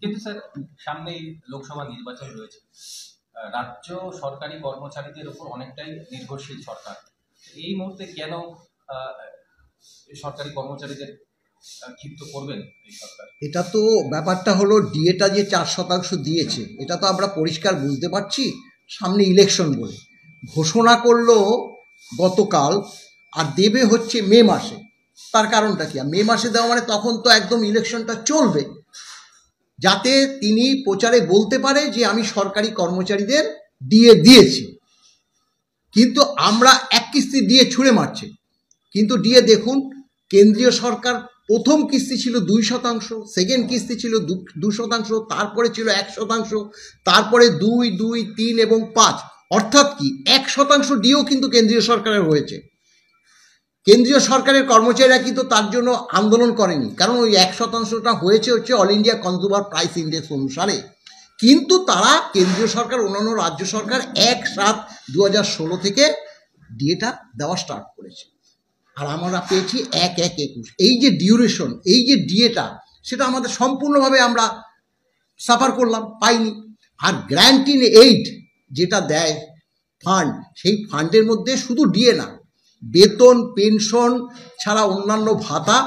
কিন্তু স্যার সামনেই লোকসভা নির্বাচন রয়েছে রাজ্য সরকারি কর্মচারীদের উপর অনেকটাই নির্ভরশীল সরকার এই মুহূর্তে কেন সরকারি কর্মচারীদের ক্ষিপ্ত করবেন এই সরকার এটা তো ব্যাপারটা হলো ডিএটা যে চার শতাংশ দিয়েছে এটা তো আমরা পরিষ্কার বুঝতে পারছি সামনে ইলেকশন বলে ঘোষণা করলো গতকাল আর দেবে হচ্ছে মে মাসে তার কারণটা কি মে মাসে দেওয়া মানে তখন তো একদম ইলেকশনটা চলবে যাতে তিনি প্রচারে বলতে পারে যে আমি সরকারি কর্মচারীদের দিয়ে দিয়েছি কিন্তু আমরা এক কিস্তি দিয়ে ছুঁড়ে মারছে কিন্তু দিয়ে দেখুন কেন্দ্রীয় সরকার প্রথম কিস্তি ছিল দুই শতাংশ সেকেন্ড কিস্তি ছিল দু শতাংশ তারপরে ছিল এক শতাংশ তারপরে দুই দুই তিন এবং পাঁচ অর্থাৎ কি এক শতাংশ ডিও কিন্তু কেন্দ্রীয় সরকারের হয়েছে কেন্দ্রীয় সরকারের কর্মচারীরা কিন্তু তার জন্য আন্দোলন করেনি কারণ ওই এক শতাংশটা হয়েছে হচ্ছে All India consumer price index অনুসারে কিন্তু তারা কেন্দ্রীয় সরকার অন্যান্য রাজ্য সরকার এক সাত দু হাজার ষোলো থেকে ডিএটা দেওয়া স্টার্ট করেছে আর আমরা পেয়েছি এক এক একুশ এই যে ডিউরেশন এই যে ডিএটা সেটা আমাদের সম্পূর্ণভাবে আমরা সাফার করলাম পাইনি আর গ্র্যান্টিন এইড যেটা দেয় ফান্ড সেই ফান্ডের মধ্যে শুধু ডিএ না বেতন পেনশন ছাড়া অন্যান্য ভাতা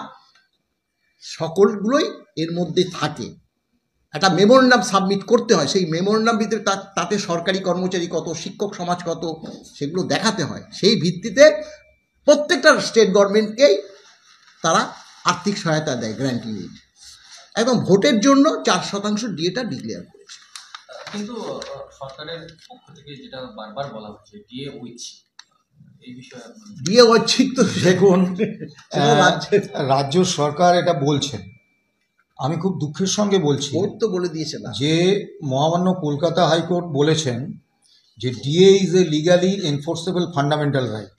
সকলগুলোই এর মধ্যে থাকে একটা মেমোরেন্ডাম সাবমিট করতে হয় সেই মেমোরেন্ডাম ভিতরে তাতে সরকারি কর্মচারী কত শিক্ষক সমাজ কত সেগুলো দেখাতে হয় সেই ভিত্তিতে প্রত্যেকটা স্টেট গভর্নমেন্টকেই তারা আর্থিক সহায়তা দেয় গ্র্যান্টি রেট এবং ভোটের জন্য চার শতাংশ ডিএটা ডিক্লেয়ার করেছে কিন্তু সরকারের পক্ষ থেকে যেটা বারবার বলা হচ্ছে ডিএ উইথ দিয়ে তো দেখুন রাজ্য সরকার এটা বলছেন আমি খুব দুঃখের সঙ্গে বলছি তো বলে দিয়েছেন যে মহামান্য কলকাতা হাইকোর্ট বলেছেন যে DA is a legally enforceable fundamental right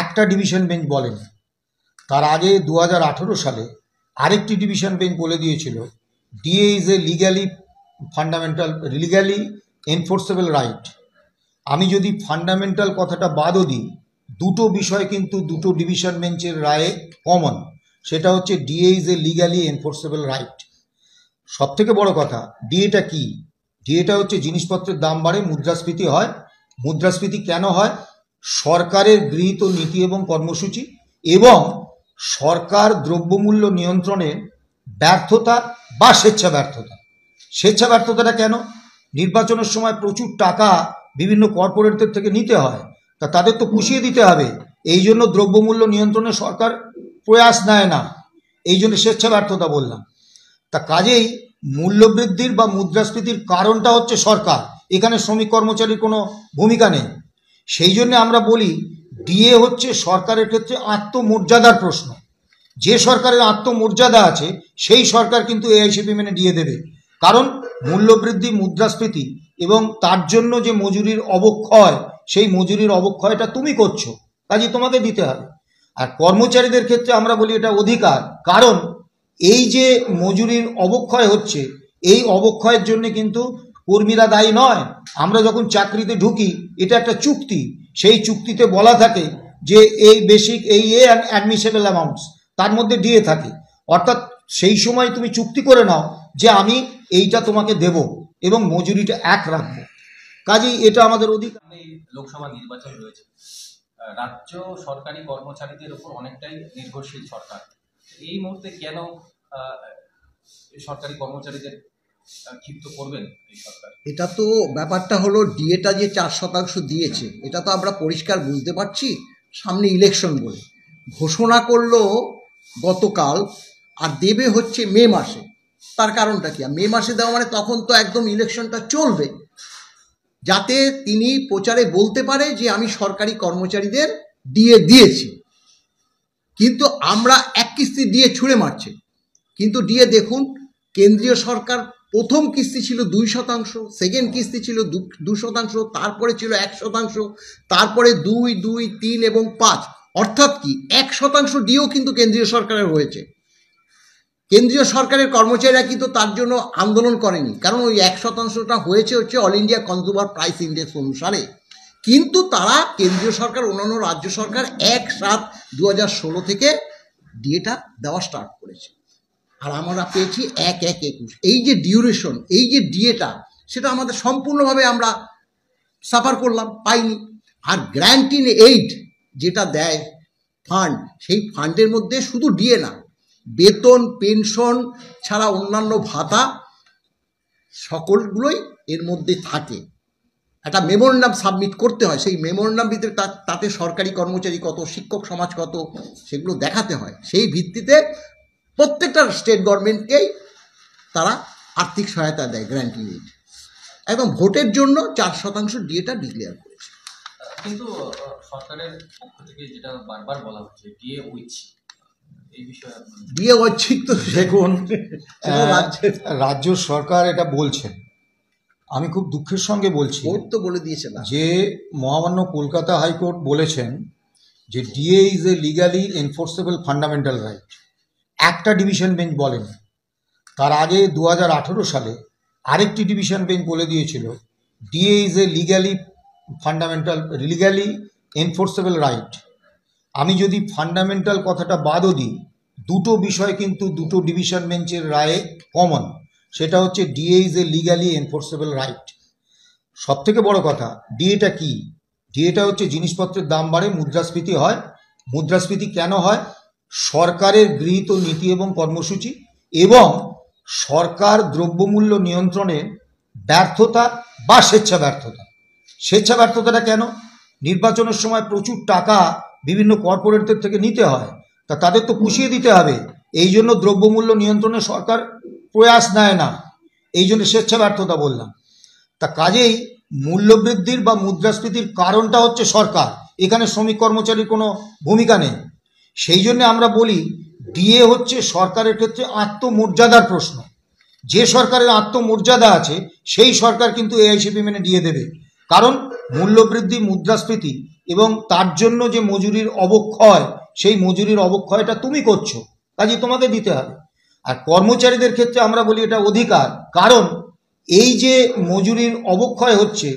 একটা ডিভিশন বেঞ্চ বলেন তার আগে দু সালে আরেকটি ডিভিশন বেঞ্চ বলে দিয়েছিল DA is a legally fundamental legally enforceable right আমি যদি ফান্ডামেন্টাল কথাটা বাদও দিই দুটো বিষয় কিন্তু দুটো ডিভিশন বেঞ্চের রায়ে কমন সেটা হচ্ছে DA is a legally enforceable right সব থেকে বড় কথা ডিএটা কি ডিএটা হচ্ছে জিনিসপত্রের দাম বাড়ে মুদ্রাস্ফীতি হয় মুদ্রাস্ফীতি কেন হয় সরকারের গৃহীত নীতি এবং কর্মসূচি এবং সরকার দ্রব্যমূল্য নিয়ন্ত্রণের ব্যর্থতা বা স্বেচ্ছা ব্যর্থতা স্বেচ্ছা ব্যর্থতাটা কেন নির্বাচনের সময় প্রচুর টাকা বিভিন্ন কর্পোরেটদের থেকে নিতে হয় তা তাদের তো পুষিয়ে দিতে হবে এই জন্য দ্রব্যমূল্য নিয়ন্ত্রণে সরকার প্রয়াস নেয় না এই জন্য স্বেচ্ছা ব্যর্থতা বললাম তা কাজেই মূল্যবৃদ্ধির বা মুদ্রাস্ফীতির কারণটা হচ্ছে সরকার এখানে শ্রমিক কর্মচারীর কোনো ভূমিকা নেই সেই জন্য আমরা বলি ডিএ হচ্ছে সরকারের ক্ষেত্রে আত্মমর্যাদার প্রশ্ন যে সরকারের আত্মমর্যাদা আছে সেই সরকার কিন্তু এআইসিপি মেনে ডিএ দেবে কারণ মূল্যবৃদ্ধি মুদ্রাস্ফীতি এবং তার জন্য যে মজুরির অবক্ষয় সেই মজুরির অবক্ষয়টা তুমি করছো কাজে তোমাকে দিতে হবে আর কর্মচারীদের ক্ষেত্রে আমরা বলি এটা অধিকার কারণ এই যে মজুরির অবক্ষয় হচ্ছে এই অবক্ষয়ের জন্য কিন্তু কর্মীরা দায়ী নয় আমরা যখন চাকরিতে ঢুকি এটা একটা চুক্তি সেই চুক্তিতে বলা থাকে যে এই বেসিক এই এ অ্যাডমিসেবল অ্যামাউন্টস তার মধ্যে দিয়ে থাকে অর্থাৎ সেই সময় তুমি চুক্তি করে নাও যে আমি এইটা তোমাকে দেবো এবং মজুরিটা এক রাখবো কাজেই এটা আমাদের অধিকার লোকসভা নির্বাচন রয়েছে রাজ্য সরকারি কর্মচারীদের উপর অনেকটাই নির্ভরশীল সরকার এই মুহূর্তে কেন সরকারি কর্মচারীদের ক্ষিপ্ত করবেন এটা তো ব্যাপারটা হলো ডিএটা যে চার শতাংশ দিয়েছে এটা তো আমরা পরিষ্কার বুঝতে পারছি সামনে ইলেকশন বলে ঘোষণা করলো গতকাল আর দেবে হচ্ছে মে মাসে তার কারণটা কি মে মাসে দেওয়া মানে তখন তো একদম ইলেকশনটা চলবে যাতে তিনি প্রচারে বলতে পারে যে আমি সরকারি কর্মচারীদের দিয়ে দিয়েছি কিন্তু আমরা এক কিস্তি দিয়ে ছুঁড়ে মারছে কিন্তু দিয়ে দেখুন কেন্দ্রীয় সরকার প্রথম কিস্তি ছিল দুই শতাংশ সেকেন্ড কিস্তি ছিল দু শতাংশ তারপরে ছিল এক শতাংশ তারপরে দুই দুই তিন এবং পাঁচ অর্থাৎ কি এক শতাংশ ডিও কিন্তু কেন্দ্রীয় সরকারের হয়েছে কেন্দ্রীয় সরকারের কর্মচারীরা কিন্তু তার জন্য আন্দোলন করেনি কারণ ওই এক শতাংশটা হয়েছে হচ্ছে All India consumer price index অনুসারে কিন্তু তারা কেন্দ্রীয় সরকার অন্যান্য রাজ্য সরকার এক সাত দু থেকে ডিএটা দেওয়া স্টার্ট করেছে আর আমরা পেয়েছি এক এক একুশ এই যে ডিউরেশন এই যে ডিএটা সেটা আমাদের সম্পূর্ণভাবে আমরা সাফার করলাম পাইনি আর গ্র্যান্টিন এইড যেটা দেয় ফান্ড সেই ফান্ডের মধ্যে শুধু ডিএ না বেতন পেনশন ছাড়া অন্যান্য ভাতা সকলগুলোই এর মধ্যে থাকে একটা মেমোরেন্ডাম সাবমিট করতে হয় সেই মেমোরেন্ডাম ভিতরে তাতে সরকারি কর্মচারী কত শিক্ষক সমাজ কত সেগুলো দেখাতে হয় সেই ভিত্তিতে প্রত্যেকটা স্টেট গভর্নমেন্টকেই তারা আর্থিক সহায়তা দেয় গ্র্যান্টি রেট একদম ভোটের জন্য চার শতাংশ ডিএটা ডিক্লেয়ার করেছে কিন্তু সরকারের পক্ষ থেকে যেটা বারবার বলা হচ্ছে ডিএ ঐচ্ছিক বিয়ে ঐচ্ছিক তো দেখুন রাজ্য সরকার এটা বলছেন আমি খুব দুঃখের সঙ্গে বলছি তো বলে দিয়েছে যে মহামান্য কলকাতা হাইকোর্ট বলেছেন যে DA is a legally enforceable fundamental right একটা ডিভিশন বেঞ্চ বলেন তার আগে দু সালে আরেকটি ডিভিশন বেঞ্চ বলে দিয়েছিল DA is a legally fundamental legally enforceable right আমি যদি ফান্ডামেন্টাল কথাটা বাদও দিই দুটো বিষয় কিন্তু দুটো ডিভিশন বেঞ্চের রায়ে কমন সেটা হচ্ছে DA is a legally enforceable right সব থেকে বড় কথা ডিএটা কি ডিএটা হচ্ছে জিনিসপত্রের দাম বাড়ে মুদ্রাস্ফীতি হয় মুদ্রাস্ফীতি কেন হয় সরকারের গৃহীত নীতি এবং কর্মসূচি এবং সরকার দ্রব্যমূল্য নিয়ন্ত্রণে ব্যর্থতা বা স্বেচ্ছা ব্যর্থতা স্বেচ্ছা ব্যর্থতাটা কেন নির্বাচনের সময় প্রচুর টাকা বিভিন্ন কর্পোরেটদের থেকে নিতে হয় তা তাদের তো পুষিয়ে দিতে হবে এই জন্য দ্রব্যমূল্য নিয়ন্ত্রণে সরকার প্রয়াস নেয় না এই জন্য স্বেচ্ছা ব্যর্থতা বললাম তা কাজেই মূল্যবৃদ্ধির বা মুদ্রাস্ফীতির কারণটা হচ্ছে সরকার এখানে শ্রমিক কর্মচারীর কোনো ভূমিকা নেই সেই জন্য আমরা বলি ডিএ হচ্ছে সরকারের ক্ষেত্রে আত্মমর্যাদার প্রশ্ন যে সরকারের আত্মমর্যাদা আছে সেই সরকার কিন্তু এআইসিপি মেনে ডিএ দেবে কারণ মূল্যবৃদ্ধি মুদ্রাস্ফীতি এবং তার জন্য যে মজুরির অবক্ষয় সেই মজুরির অবক্ষয়টা তুমি করছো কাজে তোমাকে দিতে হবে আর কর্মচারীদের ক্ষেত্রে আমরা বলি এটা অধিকার কারণ এই যে মজুরির অবক্ষয় হচ্ছে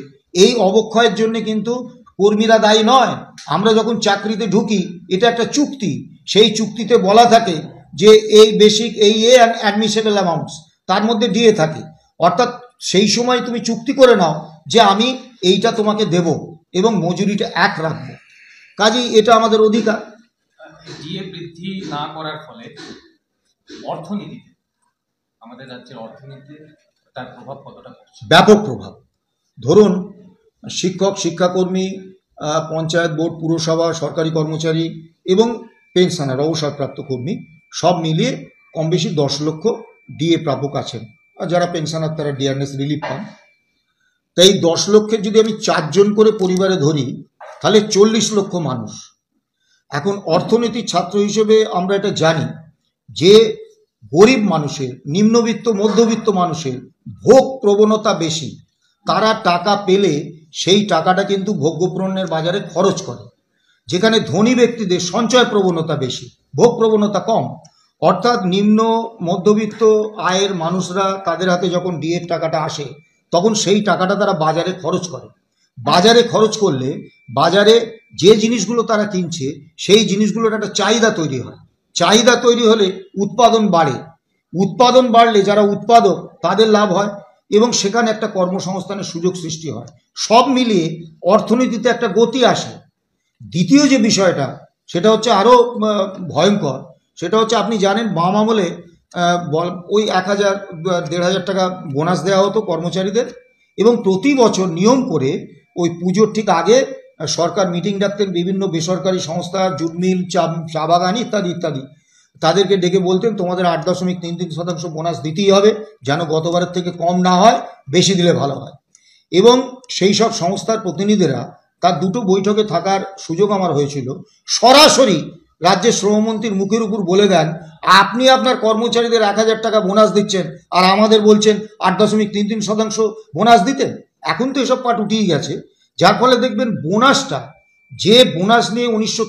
এই অবক্ষয়ের জন্য কিন্তু কর্মীরা দায়ী নয় আমরা যখন চাকরিতে ঢুকি এটা একটা চুক্তি সেই চুক্তিতে বলা থাকে যে এই বেসিক এই এ অ্যাডমিসেবল অ্যামাউন্টস তার মধ্যে দিয়ে থাকে অর্থাৎ সেই সময় তুমি চুক্তি করে নাও যে আমি এইটা তোমাকে দেবো এবং মজুরিটা এক রাখব কাজেই এটা আমাদের অধিকার ডিএ বৃদ্ধি না করার ফলে অর্থনীতিতে আমাদের রাজ্যের অর্থনীতিতে তার প্রভাব কতটা ব্যাপক প্রভাব ধরুন শিক্ষক শিক্ষাকর্মী পঞ্চায়েত বোর্ড পুরসভা সরকারি কর্মচারী এবং পেনশনার অবসরপ্রাপ্ত কর্মী সব মিলিয়ে কম বেশি দশ লক্ষ ডিএ প্রাপক আছেন আর যারা পেনশনার তারা ডিআরনেস রিলিফ পান তাই দশ লক্ষের যদি আমি চারজন করে পরিবারে ধরি তাহলে চল্লিশ লক্ষ মানুষ এখন অর্থনীতির ছাত্র হিসেবে আমরা এটা জানি যে গরিব মানুষের নিম্নবিত্ত মধ্যবিত্ত মানুষের ভোগ প্রবণতা বেশি তারা টাকা পেলে সেই টাকাটা কিন্তু ভোগ্যপূরণের বাজারে খরচ করে যেখানে ধনী ব্যক্তিদের সঞ্চয় প্রবণতা বেশি ভোগ প্রবণতা কম অর্থাৎ নিম্ন মধ্যবিত্ত আয়ের মানুষরা তাদের হাতে যখন ডিএর টাকাটা আসে তখন সেই টাকাটা তারা বাজারে খরচ করে বাজারে খরচ করলে বাজারে যে জিনিসগুলো তারা কিনছে সেই জিনিসগুলোর একটা চাহিদা তৈরি হয় চাহিদা তৈরি হলে উৎপাদন বাড়ে উৎপাদন বাড়লে যারা উৎপাদক তাদের লাভ হয় এবং সেখানে একটা কর্মসংস্থানের সুযোগ সৃষ্টি হয় সব মিলিয়ে অর্থনীতিতে একটা গতি আসে দ্বিতীয় যে বিষয়টা সেটা হচ্ছে আরও ভয়ঙ্কর সেটা হচ্ছে আপনি জানেন বাম আমলে ওই এক হাজার দেড় হাজার টাকা বোনাস দেওয়া হতো কর্মচারীদের এবং প্রতি বছর নিয়ম করে ওই পুজোর ঠিক আগে সরকার মিটিং ডাকতেন বিভিন্ন বেসরকারি সংস্থা জুটমিল চা চা বাগান ইত্যাদি ইত্যাদি তাদেরকে ডেকে বলতেন তোমাদের আট দশমিক তিন তিন শতাংশ বোনাস দিতেই হবে যেন গতবারের থেকে কম না হয় বেশি দিলে ভালো হয় এবং সেই সব সংস্থার প্রতিনিধিরা তার দুটো বৈঠকে থাকার সুযোগ আমার হয়েছিল সরাসরি রাজ্যের শ্রমমন্ত্রীর মুখের উপর বলে দেন আপনি আপনার কর্মচারীদের এক হাজার টাকা বোনাস দিচ্ছেন আর আমাদের বলছেন আট দশমিক তিন তিন শতাংশ বোনাস দিতেন এখন তো এসব পাট উঠিয়ে গেছে যার ফলে দেখবেন বোনাসটা যে বোনাস নিয়ে উনিশশো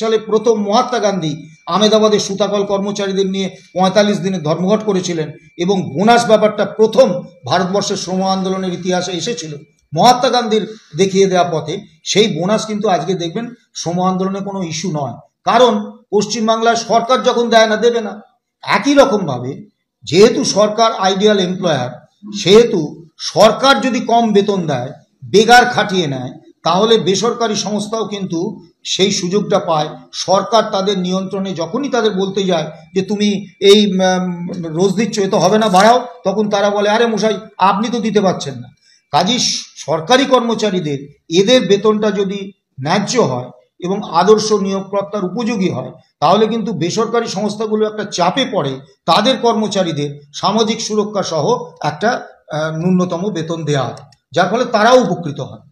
সালে প্রথম মহাত্মা গান্ধী আমেদাবাদের সুতাকল কর্মচারীদের নিয়ে পঁয়তাল্লিশ দিনে ধর্মঘট করেছিলেন এবং বোনাস ব্যাপারটা প্রথম ভারতবর্ষের শ্রম আন্দোলনের ইতিহাসে এসেছিল মহাত্মা গান্ধীর দেখিয়ে দেওয়া পথে সেই বোনাস কিন্তু আজকে দেখবেন শ্রম আন্দোলনে কোনো ইস্যু নয় কারণ পশ্চিমবাংলার সরকার যখন দেয় না দেবে না একই রকমভাবে যেহেতু সরকার আইডিয়াল এমপ্লয়ার সেহেতু সরকার যদি কম বেতন দেয় বেগার খাটিয়ে নেয় তাহলে বেসরকারি সংস্থাও কিন্তু সেই সুযোগটা পায় সরকার তাদের নিয়ন্ত্রণে যখনই তাদের বলতে যায় যে তুমি এই রোজ দিচ্ছ এ তো হবে না বাড়াও তখন তারা বলে আরে মশাই আপনি তো দিতে পারছেন না কাজী সরকারি কর্মচারীদের এদের বেতনটা যদি ন্যায্য হয় এবং আদর্শ নিয়োগকর্তার উপযোগী হয় তাহলে কিন্তু বেসরকারি সংস্থাগুলো একটা চাপে পড়ে তাদের কর্মচারীদের সামাজিক সুরক্ষা সহ একটা ন্যূনতম বেতন দেওয়া হয় যার ফলে তারাও উপকৃত হয়